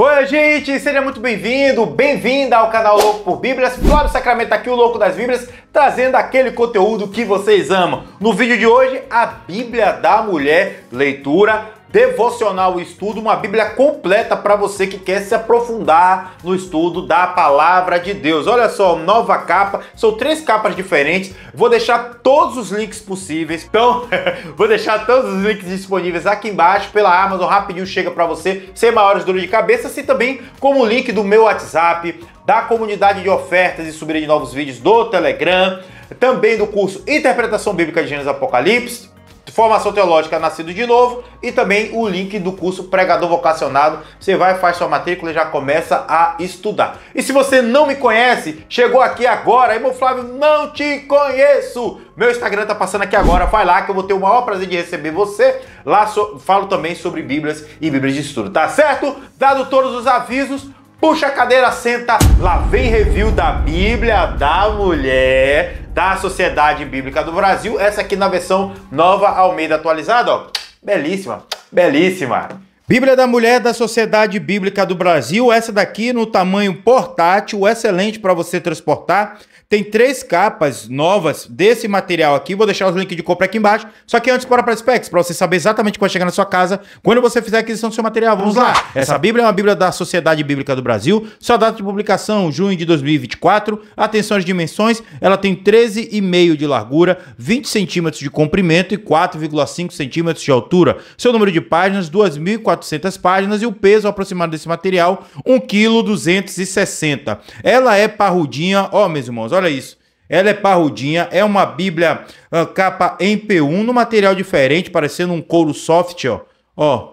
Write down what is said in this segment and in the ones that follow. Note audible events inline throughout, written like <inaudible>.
Oi, gente! Seja muito bem-vindo, bem-vinda ao canal Louco por Bíblias. Flávio Sacramento aqui, o Louco das Bíblias, trazendo aquele conteúdo que vocês amam. No vídeo de hoje, a Bíblia da Mulher, leitura devocional estudo, uma Bíblia completa para você que quer se aprofundar no estudo da palavra de Deus. Olha só, nova capa, são três capas diferentes. Vou deixar todos os links possíveis. Então, <laughs> vou deixar todos os links disponíveis aqui embaixo pela Amazon, rapidinho chega para você, sem maiores dores de cabeça, assim também como o link do meu WhatsApp, da comunidade de ofertas e subir de novos vídeos do Telegram, também do curso Interpretação Bíblica de Gênesis Apocalipse Formação Teológica Nascido de Novo e também o link do curso Pregador Vocacionado. Você vai, faz sua matrícula e já começa a estudar. E se você não me conhece, chegou aqui agora, irmão Flávio, não te conheço! Meu Instagram tá passando aqui agora, vai lá que eu vou ter o maior prazer de receber você. Lá so, falo também sobre Bíblias e Bíblias de Estudo, tá certo? Dado todos os avisos, Puxa a cadeira, senta, lá vem review da Bíblia da Mulher da Sociedade Bíblica do Brasil. Essa aqui na versão nova Almeida atualizada, ó. Belíssima, belíssima. Bíblia da Mulher da Sociedade Bíblica do Brasil, essa daqui no tamanho portátil, excelente para você transportar. Tem três capas novas desse material aqui, vou deixar os links de compra aqui embaixo. Só que antes, bora para as specs, para você saber exatamente quando chegar na sua casa, quando você fizer a aquisição do seu material. Vamos lá! Essa Bíblia é uma Bíblia da Sociedade Bíblica do Brasil, sua data de publicação, junho de 2024. Atenção às dimensões, ela tem 13,5 de largura, 20 centímetros de comprimento e 4,5 centímetros de altura. Seu número de páginas, 2.400. 400 páginas e o peso aproximado desse material, 1,260 kg. Ela é parrudinha, ó, meus irmãos, olha isso. Ela é parrudinha, é uma bíblia uh, capa em P1, no material diferente, parecendo um couro soft, ó. Ó,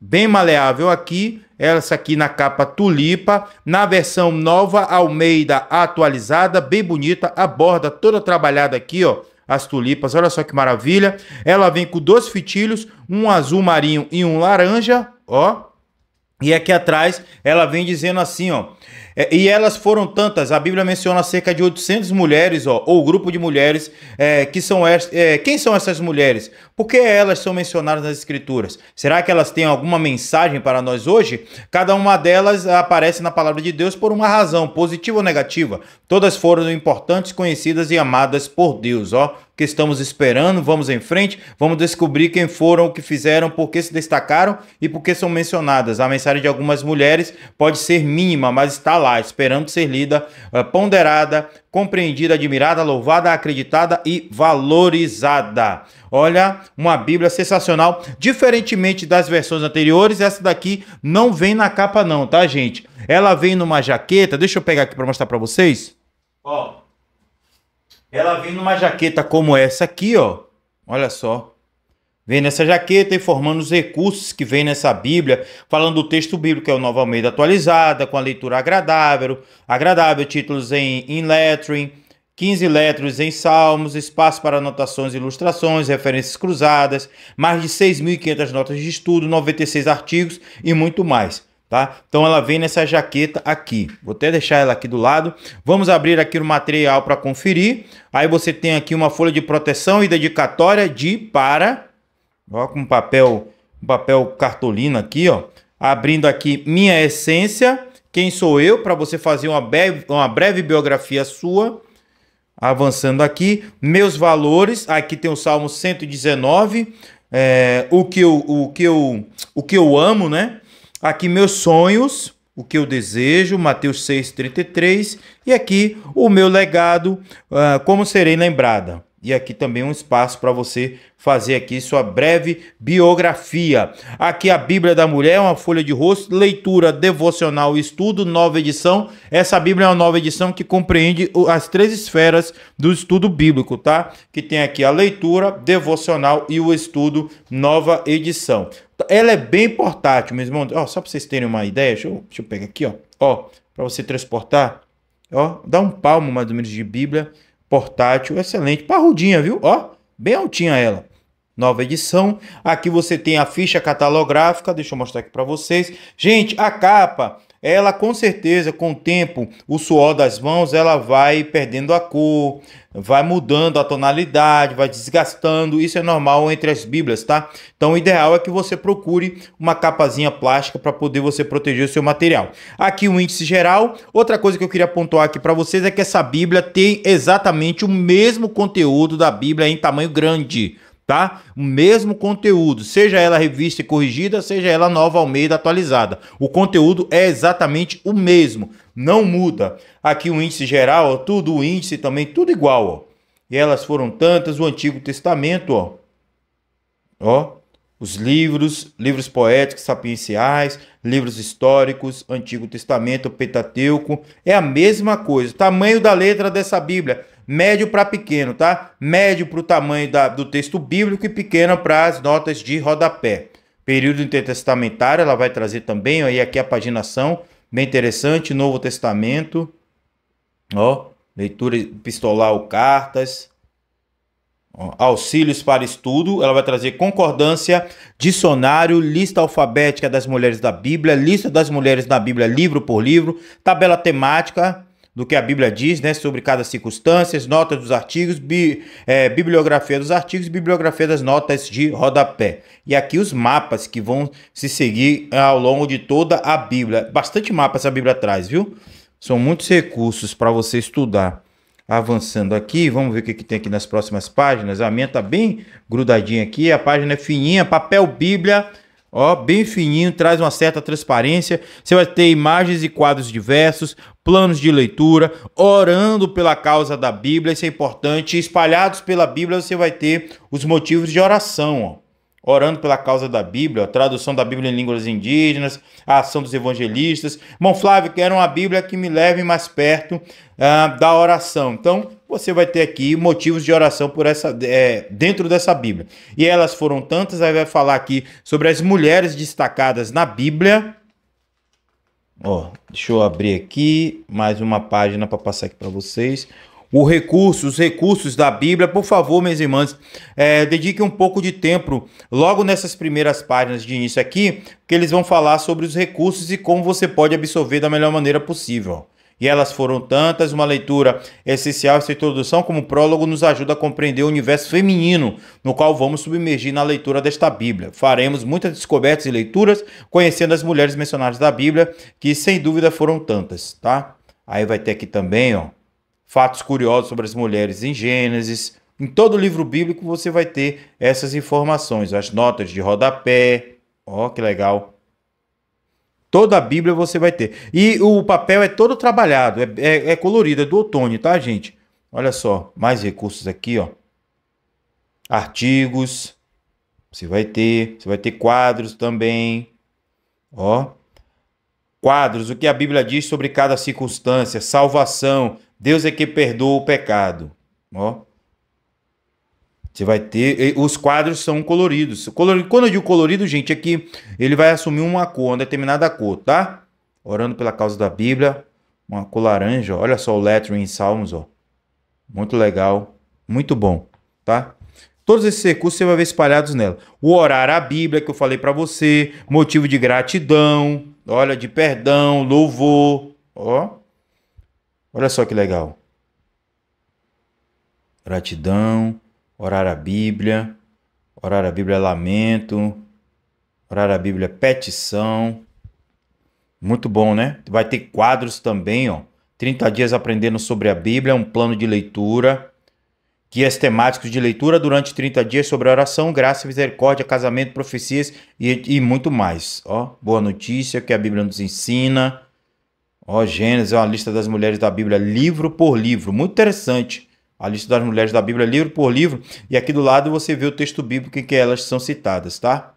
bem maleável aqui, essa aqui na capa tulipa, na versão nova Almeida atualizada, bem bonita, a borda toda trabalhada aqui, ó, as tulipas. Olha só que maravilha. Ela vem com dois fitilhos, um azul marinho e um laranja, ó. E aqui atrás ela vem dizendo assim, ó: é, e elas foram tantas, a Bíblia menciona cerca de 800 mulheres, ó, ou grupo de mulheres, é, que são é, quem são essas mulheres? Por que elas são mencionadas nas Escrituras? Será que elas têm alguma mensagem para nós hoje? Cada uma delas aparece na palavra de Deus por uma razão, positiva ou negativa. Todas foram importantes, conhecidas e amadas por Deus, ó que estamos esperando, vamos em frente, vamos descobrir quem foram, o que fizeram, por que se destacaram e por que são mencionadas. A mensagem de algumas mulheres pode ser mínima, mas está lá, esperando ser lida, eh, ponderada, compreendida, admirada, louvada, acreditada e valorizada. Olha, uma Bíblia sensacional. Diferentemente das versões anteriores, essa daqui não vem na capa não, tá, gente? Ela vem numa jaqueta. Deixa eu pegar aqui para mostrar para vocês. Ó. Oh. Ela vem numa jaqueta como essa aqui, ó. Olha só. Vem nessa jaqueta informando os recursos que vem nessa Bíblia, falando do texto bíblico, que é o Nova Almeida atualizada, com a leitura agradável, agradável, títulos em, in lettering, 15 letras em salmos, espaço para anotações e ilustrações, referências cruzadas, mais de 6.500 notas de estudo, 96 artigos e muito mais tá? Então ela vem nessa jaqueta aqui. Vou até deixar ela aqui do lado. Vamos abrir aqui o material para conferir. Aí você tem aqui uma folha de proteção e dedicatória de para, ó, com papel, papel cartolina aqui, ó. Abrindo aqui minha essência, quem sou eu para você fazer uma breve, uma breve biografia sua. Avançando aqui, meus valores, aqui tem o Salmo 119, é, o, que eu, o, que eu, o que eu amo, né? Aqui meus sonhos, o que eu desejo, Mateus 6:33, e aqui o meu legado, ah, como serei lembrada. E aqui também um espaço para você fazer aqui sua breve biografia. Aqui a Bíblia da Mulher, uma folha de rosto, leitura devocional, estudo, nova edição. Essa Bíblia é uma nova edição que compreende as três esferas do estudo bíblico, tá? Que tem aqui a leitura devocional e o estudo nova edição. Ela é bem portátil, meus irmãos. Ó, só para vocês terem uma ideia, deixa eu, deixa eu pegar aqui, ó. Ó, para você transportar. Ó, dá um palmo mais ou menos de Bíblia portátil, excelente. Parrudinha, viu? Ó, bem altinha ela. Nova edição. Aqui você tem a ficha catalográfica. Deixa eu mostrar aqui para vocês. Gente, a capa ela com certeza, com o tempo, o suor das mãos, ela vai perdendo a cor, vai mudando a tonalidade, vai desgastando. Isso é normal entre as bíblias, tá? Então o ideal é que você procure uma capazinha plástica para poder você proteger o seu material. Aqui o um índice geral. Outra coisa que eu queria pontuar aqui para vocês é que essa bíblia tem exatamente o mesmo conteúdo da bíblia em tamanho grande tá? O mesmo conteúdo, seja ela revista e corrigida, seja ela nova Almeida atualizada. O conteúdo é exatamente o mesmo, não muda. Aqui o índice geral, ó, tudo o índice também, tudo igual, ó. E elas foram tantas, o Antigo Testamento, ó. Ó, os livros, livros poéticos, sapienciais, livros históricos, Antigo Testamento, Pentateuco, é a mesma coisa. tamanho da letra dessa Bíblia, médio para pequeno, tá? Médio para o tamanho da, do texto bíblico e pequeno para as notas de rodapé. Período intertestamentário, ela vai trazer também, aí aqui a paginação, bem interessante, Novo Testamento, ó, leitura epistolar ou cartas, ó, auxílios para estudo, ela vai trazer concordância, dicionário, lista alfabética das mulheres da Bíblia, lista das mulheres da Bíblia livro por livro, tabela temática, do que a Bíblia diz, né, sobre cada circunstância, notas dos artigos, bi, é, bibliografia dos artigos, bibliografia das notas de rodapé. E aqui os mapas que vão se seguir ao longo de toda a Bíblia. Bastante mapas a Bíblia traz, viu? São muitos recursos para você estudar. Avançando aqui, vamos ver o que, que tem aqui nas próximas páginas. A minha está bem grudadinha aqui, a página é fininha, papel Bíblia ó, bem fininho, traz uma certa transparência. Você vai ter imagens e quadros diversos, planos de leitura, orando pela causa da Bíblia, isso é importante. Espalhados pela Bíblia, você vai ter os motivos de oração, ó orando pela causa da Bíblia, a tradução da Bíblia em línguas indígenas, a ação dos evangelistas. Bom, Flávio, quero uma Bíblia que me leve mais perto uh, da oração. Então, você vai ter aqui motivos de oração por essa é, dentro dessa Bíblia. E elas foram tantas, aí vai falar aqui sobre as mulheres destacadas na Bíblia. Ó, deixa eu abrir aqui mais uma página para passar aqui para vocês o recurso, os recursos da Bíblia, por favor, meus irmãos, é, dedique um pouco de tempo logo nessas primeiras páginas de início aqui, que eles vão falar sobre os recursos e como você pode absorver da melhor maneira possível. E elas foram tantas, uma leitura essencial, essa introdução como prólogo nos ajuda a compreender o universo feminino no qual vamos submergir na leitura desta Bíblia. Faremos muitas descobertas e leituras conhecendo as mulheres mencionadas da Bíblia, que sem dúvida foram tantas, tá? Aí vai ter aqui também, ó, fatos curiosos sobre as mulheres em Gênesis. Em todo livro bíblico você vai ter essas informações, as notas de rodapé. Ó, oh, que legal. Toda a Bíblia você vai ter. E o papel é todo trabalhado, é, é, é colorido, é do outono, tá, gente? Olha só, mais recursos aqui, ó. Artigos. Você vai ter, você vai ter quadros também. Ó. Quadros, o que a Bíblia diz sobre cada circunstância, salvação, Deus é que perdoa o pecado. Ó. Você vai ter. Os quadros são coloridos. quando eu digo colorido, gente, é que ele vai assumir uma cor, uma determinada cor, tá? Orando pela causa da Bíblia. Uma cor laranja. Olha só o lettering em Salmos, ó. Muito legal. Muito bom, tá? Todos esses recursos você vai ver espalhados nela. O orar a Bíblia que eu falei para você, motivo de gratidão, olha de perdão, louvor, ó. Olha só que legal. Gratidão, orar a Bíblia, orar a Bíblia é lamento, orar a Bíblia é petição. Muito bom, né? Vai ter quadros também, ó. 30 dias aprendendo sobre a Bíblia, um plano de leitura, guias temáticos de leitura durante 30 dias sobre oração, graça, misericórdia, casamento, profecias e, e muito mais. Ó, boa notícia que a Bíblia nos ensina. Ó, Gênesis é uma lista das mulheres da Bíblia, livro por livro. Muito interessante. A lista das mulheres da Bíblia, livro por livro. E aqui do lado você vê o texto bíblico em que elas são citadas, tá?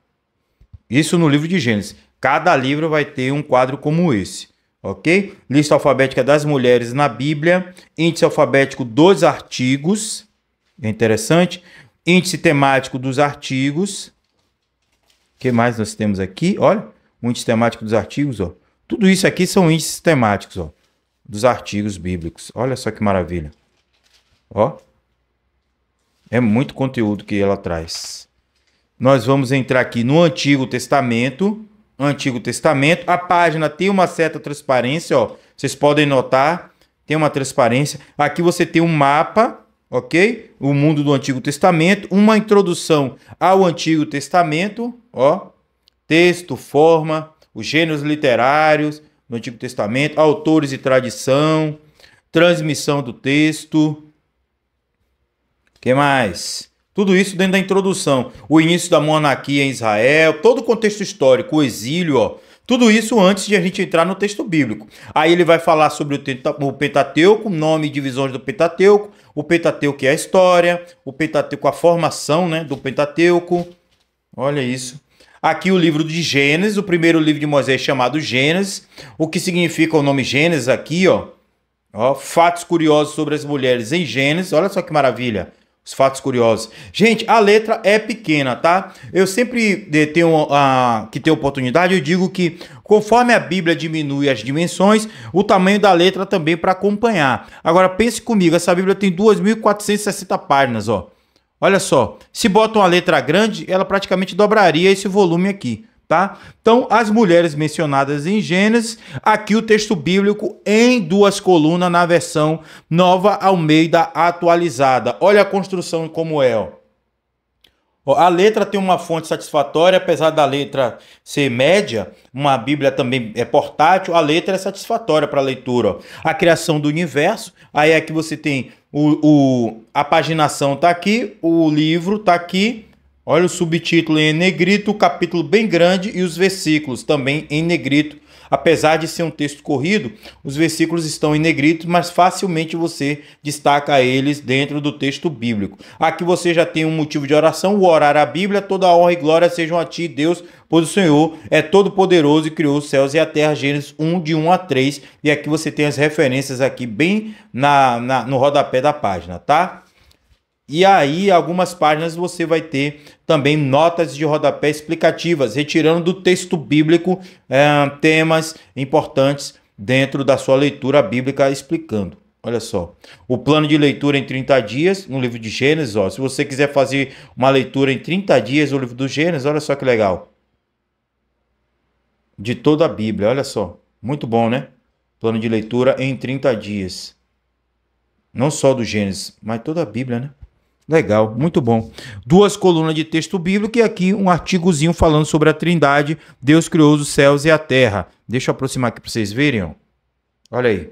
Isso no livro de Gênesis. Cada livro vai ter um quadro como esse, ok? Lista alfabética das mulheres na Bíblia, índice alfabético dos artigos, é interessante. Índice temático dos artigos. O que mais nós temos aqui? Olha, o índice temático dos artigos, ó tudo isso aqui são índices temáticos, ó, dos artigos bíblicos. Olha só que maravilha. Ó. É muito conteúdo que ela traz. Nós vamos entrar aqui no Antigo Testamento, Antigo Testamento. A página tem uma certa transparência, ó. Vocês podem notar, tem uma transparência. Aqui você tem um mapa, ok? O mundo do Antigo Testamento, uma introdução ao Antigo Testamento, ó. Texto, forma, os gêneros literários no Antigo Testamento, autores e tradição, transmissão do texto. que mais? Tudo isso dentro da introdução. O início da monarquia em Israel, todo o contexto histórico, o exílio, ó. Tudo isso antes de a gente entrar no texto bíblico. Aí ele vai falar sobre o Pentateuco, nome e divisões do Pentateuco, o Pentateuco é a história, o Pentateuco a formação né, do Pentateuco. Olha isso. Aqui o livro de Gênesis, o primeiro livro de Moisés chamado Gênesis. O que significa o nome Gênesis aqui, ó? Ó, fatos curiosos sobre as mulheres em Gênesis. Olha só que maravilha. Os fatos curiosos. Gente, a letra é pequena, tá? Eu sempre eh, tenho uh, que ter oportunidade, eu digo que conforme a Bíblia diminui as dimensões, o tamanho da letra também para acompanhar. Agora pense comigo, essa Bíblia tem 2.460 páginas, ó. Olha só, se bota uma letra grande, ela praticamente dobraria esse volume aqui, tá? Então, as mulheres mencionadas em Gênesis, aqui o texto bíblico em duas colunas na versão Nova Almeida atualizada. Olha a construção como é, ó. A letra tem uma fonte satisfatória, apesar da letra ser média, uma Bíblia também é portátil, a letra é satisfatória para a leitura. A criação do universo, aí aqui é você tem o, o a paginação está aqui, o livro está aqui, olha o subtítulo em negrito, o capítulo bem grande e os versículos também em negrito Apesar de ser um texto corrido, os versículos estão em negrito, mas facilmente você destaca eles dentro do texto bíblico. Aqui você já tem um motivo de oração, o orar a Bíblia, toda honra e glória sejam a ti, Deus, pois o Senhor é todo poderoso e criou os céus e a terra, Gênesis 1, de 1 a 3. E aqui você tem as referências aqui bem na, na no rodapé da página, tá? E aí, algumas páginas você vai ter também notas de rodapé explicativas, retirando do texto bíblico é, temas importantes dentro da sua leitura bíblica explicando. Olha só, o plano de leitura em 30 dias no livro de Gênesis, ó, se você quiser fazer uma leitura em 30 dias no livro do Gênesis, olha só que legal. De toda a Bíblia, olha só, muito bom, né? Plano de leitura em 30 dias. Não só do Gênesis, mas toda a Bíblia, né? Legal, muito bom. Duas colunas de texto bíblico e aqui um artigozinho falando sobre a Trindade. Deus criou os céus e a terra. Deixa eu aproximar aqui para vocês verem. Ó. Olha aí.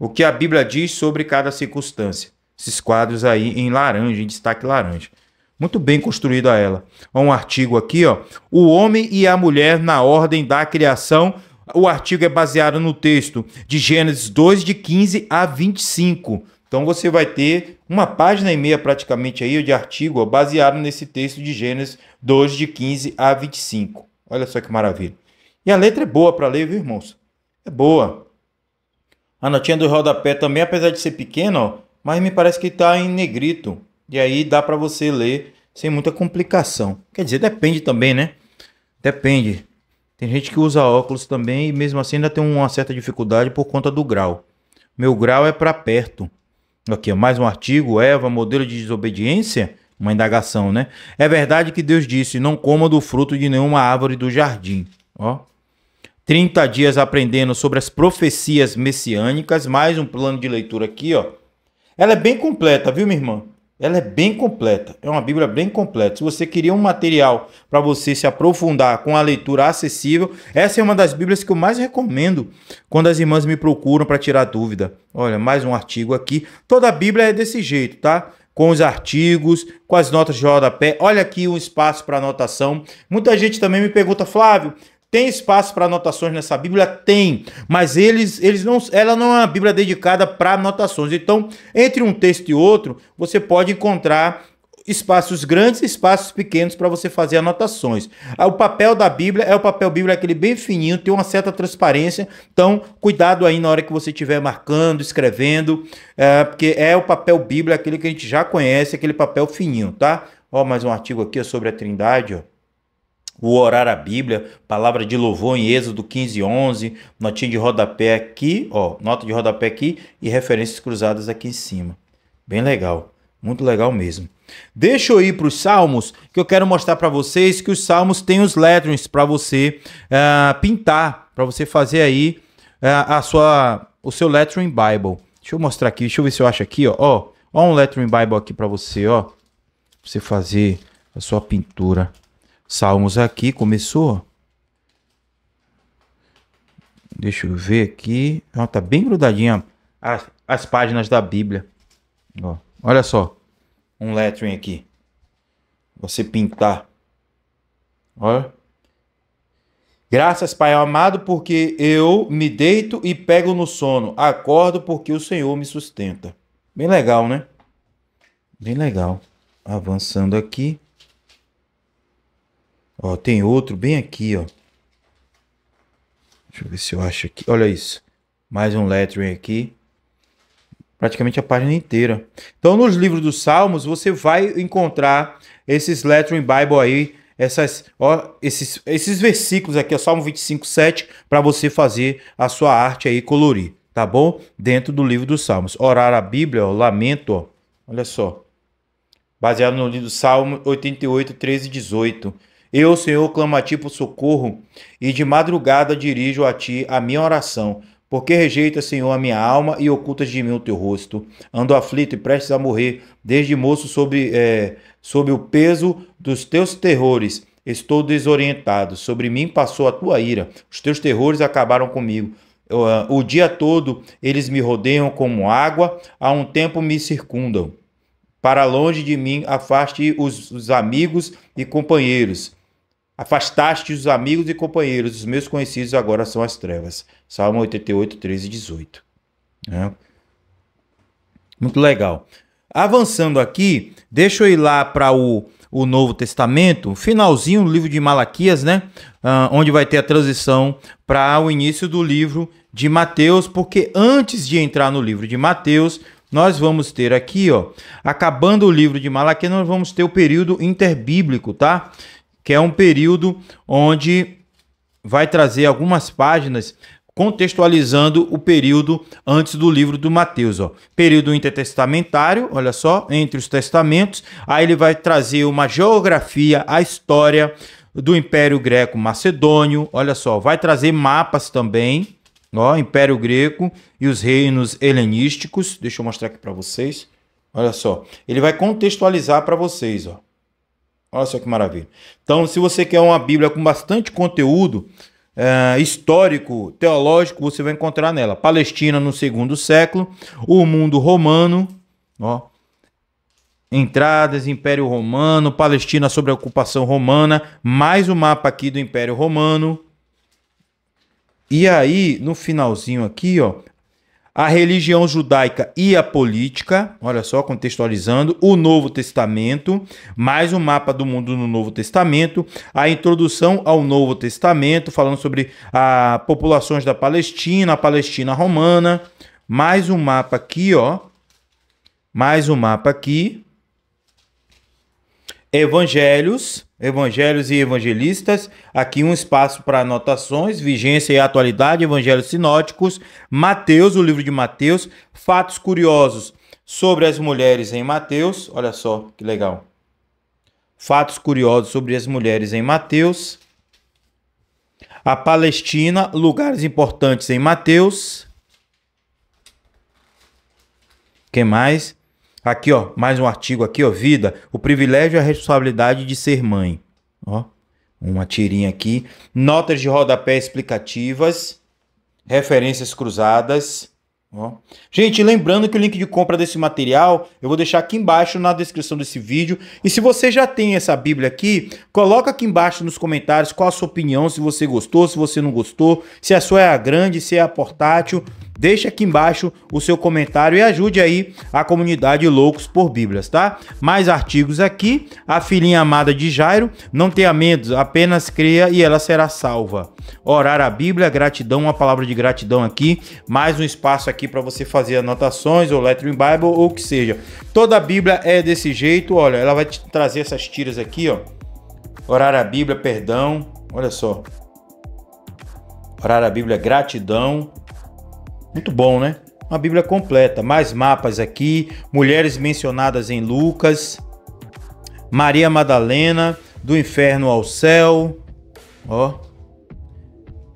O que a Bíblia diz sobre cada circunstância. Esses quadros aí em laranja, em destaque laranja. Muito bem construída ela. um artigo aqui, ó. O homem e a mulher na ordem da criação. O artigo é baseado no texto de Gênesis 2, de 15 a 25. Então você vai ter uma página e meia praticamente aí de artigo baseado nesse texto de Gênesis 2 de 15 a 25. Olha só que maravilha. E a letra é boa para ler, viu, irmãos? É boa. A notinha do rodapé também, apesar de ser pequena, ó, mas me parece que está em negrito. E aí dá para você ler sem muita complicação. Quer dizer, depende também, né? Depende. Tem gente que usa óculos também e mesmo assim ainda tem uma certa dificuldade por conta do grau. Meu grau é para perto. Aqui, mais um artigo, Eva, modelo de desobediência, uma indagação, né? É verdade que Deus disse: "Não coma do fruto de nenhuma árvore do jardim". Ó. 30 dias aprendendo sobre as profecias messiânicas, mais um plano de leitura aqui, ó. Ela é bem completa, viu, minha irmã? Ela é bem completa, é uma Bíblia bem completa. Se você queria um material para você se aprofundar com a leitura acessível, essa é uma das Bíblias que eu mais recomendo quando as irmãs me procuram para tirar dúvida. Olha, mais um artigo aqui. Toda a Bíblia é desse jeito, tá? com os artigos, com as notas de rodapé. Olha aqui um espaço para anotação. Muita gente também me pergunta, Flávio, tem espaço para anotações nessa Bíblia? Tem, mas eles, eles não, ela não é uma Bíblia dedicada para anotações. Então, entre um texto e outro, você pode encontrar espaços grandes e espaços pequenos para você fazer anotações. Ah, o papel da Bíblia é o papel Bíblia é aquele bem fininho, tem uma certa transparência, então cuidado aí na hora que você estiver marcando, escrevendo, é, porque é o papel Bíblia é aquele que a gente já conhece, é aquele papel fininho, tá? Ó, mais um artigo aqui sobre a Trindade, ó o orar a Bíblia, palavra de louvor em Êxodo 15, 11, notinha de rodapé aqui, ó, nota de rodapé aqui e referências cruzadas aqui em cima. Bem legal, muito legal mesmo. Deixa eu ir para os Salmos, que eu quero mostrar para vocês que os Salmos têm os letrons para você uh, pintar, para você fazer aí uh, a sua, o seu lettering Bible. Deixa eu mostrar aqui, deixa eu ver se eu acho aqui, ó, ó, ó um lettering Bible aqui para você, ó, pra você fazer a sua pintura. Salmos aqui, começou. Deixa eu ver aqui. Ó, tá bem grudadinha as, as páginas da Bíblia. Ó, olha só. Um lettering aqui. Você pintar. Olha. Graças, Pai amado, porque eu me deito e pego no sono. Acordo porque o Senhor me sustenta. Bem legal, né? Bem legal. Avançando aqui. Ó, tem outro bem aqui, ó. Deixa eu ver se eu acho aqui. Olha isso. Mais um lettering aqui. Praticamente a página inteira. Então, nos livros dos Salmos, você vai encontrar esses lettering Bible aí. Essas, ó, esses, esses versículos aqui, ó, Salmo 25, 7, para você fazer a sua arte aí colorir, tá bom? Dentro do livro dos Salmos. Orar a Bíblia, ó, lamento, ó. Olha só. Baseado no livro do Salmo 88, 13 e 18 eu, Senhor, clamo a ti por socorro e de madrugada dirijo a ti a minha oração. Porque rejeita, Senhor, a minha alma e ocultas de mim o teu rosto. Ando aflito e prestes a morrer, desde moço, sob, é, sob o peso dos teus terrores. Estou desorientado. Sobre mim passou a tua ira. Os teus terrores acabaram comigo. O ah, dia todo eles me rodeiam como água, há um tempo me circundam. Para longe de mim, afaste os, os amigos e companheiros Afastaste os amigos e companheiros, os meus conhecidos agora são as trevas. Salmo 88, 13 e 18. É. Muito legal. Avançando aqui, deixa eu ir lá para o, o Novo Testamento, finalzinho do livro de Malaquias, né? Ah, onde vai ter a transição para o início do livro de Mateus, porque antes de entrar no livro de Mateus, nós vamos ter aqui, ó, acabando o livro de Malaquias, nós vamos ter o período interbíblico, tá? que é um período onde vai trazer algumas páginas contextualizando o período antes do livro do Mateus, ó. Período intertestamentário, olha só, entre os testamentos. Aí ele vai trazer uma geografia, a história do Império Greco Macedônio, olha só, vai trazer mapas também, ó, Império Greco e os reinos helenísticos. Deixa eu mostrar aqui para vocês. Olha só, ele vai contextualizar para vocês, ó. Olha só que maravilha. Então, se você quer uma Bíblia com bastante conteúdo é, histórico, teológico, você vai encontrar nela. Palestina no segundo século, o mundo romano, ó, entradas, Império Romano, Palestina sobre a ocupação romana, mais o um mapa aqui do Império Romano. E aí, no finalzinho aqui, ó, a religião judaica e a política, olha só, contextualizando, o Novo Testamento, mais um mapa do mundo no Novo Testamento, a introdução ao Novo Testamento, falando sobre as populações da Palestina, a Palestina romana, mais um mapa aqui, ó, mais um mapa aqui, evangelhos, Evangelhos e Evangelistas. Aqui um espaço para anotações, vigência e atualidade, Evangelhos Sinóticos, Mateus, o livro de Mateus, fatos curiosos sobre as mulheres em Mateus. Olha só que legal. Fatos curiosos sobre as mulheres em Mateus. A Palestina, lugares importantes em Mateus. Que mais? Aqui, ó, mais um artigo aqui, ó, vida, o privilégio e a responsabilidade de ser mãe. Ó, uma tirinha aqui, notas de rodapé explicativas, referências cruzadas. Ó. Gente, lembrando que o link de compra desse material eu vou deixar aqui embaixo na descrição desse vídeo. E se você já tem essa Bíblia aqui, coloca aqui embaixo nos comentários qual a sua opinião, se você gostou, se você não gostou, se a sua é a grande, se é a portátil. Deixe aqui embaixo o seu comentário e ajude aí a comunidade Loucos por Bíblias, tá? Mais artigos aqui. A filhinha amada de Jairo, não tenha medo, apenas creia e ela será salva. Orar a Bíblia, gratidão, uma palavra de gratidão aqui. Mais um espaço aqui para você fazer anotações ou Lettering Bible ou o que seja. Toda a Bíblia é desse jeito, olha, ela vai te trazer essas tiras aqui, ó. Orar a Bíblia, perdão, olha só. Orar a Bíblia, gratidão, muito bom, né? Uma Bíblia completa. Mais mapas aqui, mulheres mencionadas em Lucas, Maria Madalena, do inferno ao céu. Ó.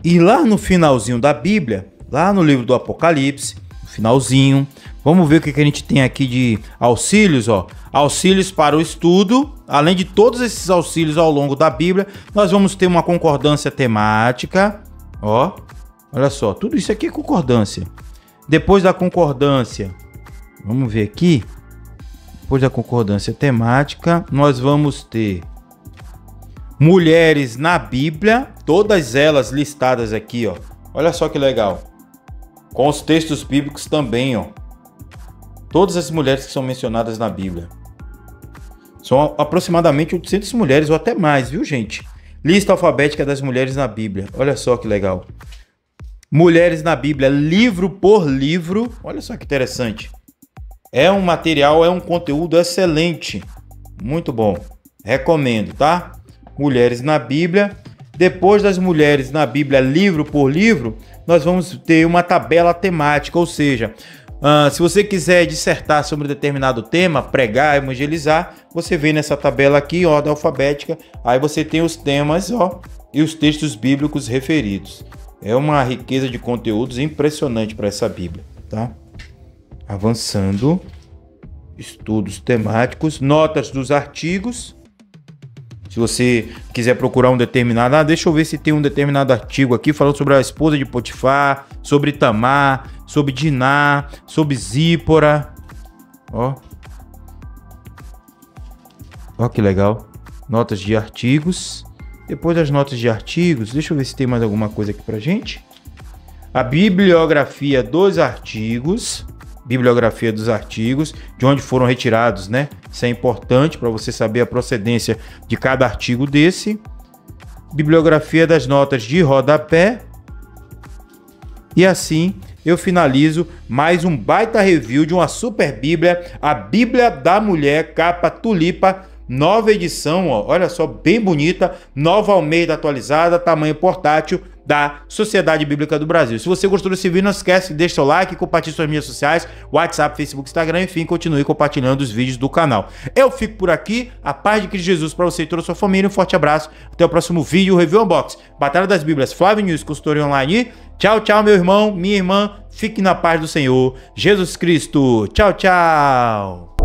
E lá no finalzinho da Bíblia, lá no livro do Apocalipse, finalzinho, vamos ver o que, que a gente tem aqui de auxílios, ó. Auxílios para o estudo, além de todos esses auxílios ao longo da Bíblia, nós vamos ter uma concordância temática, ó Olha só, tudo isso aqui é concordância. Depois da concordância, vamos ver aqui. Depois da concordância temática, nós vamos ter mulheres na Bíblia, todas elas listadas aqui, ó. Olha só que legal. Com os textos bíblicos também, ó. Todas as mulheres que são mencionadas na Bíblia. São aproximadamente 800 mulheres ou até mais, viu, gente? Lista alfabética das mulheres na Bíblia. Olha só que legal. Mulheres na Bíblia, livro por livro. Olha só que interessante. É um material, é um conteúdo excelente. Muito bom. Recomendo, tá? Mulheres na Bíblia. Depois das mulheres na Bíblia, livro por livro, nós vamos ter uma tabela temática, ou seja, Uh, se você quiser dissertar sobre determinado tema, pregar, evangelizar, você vem nessa tabela aqui, ó, alfabética. Aí você tem os temas, ó, e os textos bíblicos referidos. É uma riqueza de conteúdos impressionante para essa Bíblia, tá? Avançando, estudos temáticos, notas dos artigos. Se você quiser procurar um determinado, ah, deixa eu ver se tem um determinado artigo aqui falando sobre a esposa de Potifar, sobre Tamar, sobre Diná, sobre Zípora. Ó. Ó que legal. Notas de artigos. Depois as notas de artigos, deixa eu ver se tem mais alguma coisa aqui pra gente. A bibliografia dos artigos, bibliografia dos artigos, de onde foram retirados, né? Isso é importante para você saber a procedência de cada artigo desse. Bibliografia das notas de rodapé. E assim eu finalizo mais um baita review de uma super bíblia, a Bíblia da Mulher, capa tulipa Nova edição, ó, olha só, bem bonita, nova Almeida atualizada, tamanho portátil da Sociedade Bíblica do Brasil. Se você gostou desse vídeo, não esquece, deixar seu like, compartilhe suas mídias sociais, WhatsApp, Facebook, Instagram, enfim, continue compartilhando os vídeos do canal. Eu fico por aqui, a paz de Cristo Jesus para você e toda a sua família, um forte abraço, até o próximo vídeo, Review Unbox, Batalha das Bíblias, Flávio News, consultoria online tchau, tchau, meu irmão, minha irmã, fique na paz do Senhor, Jesus Cristo, tchau, tchau!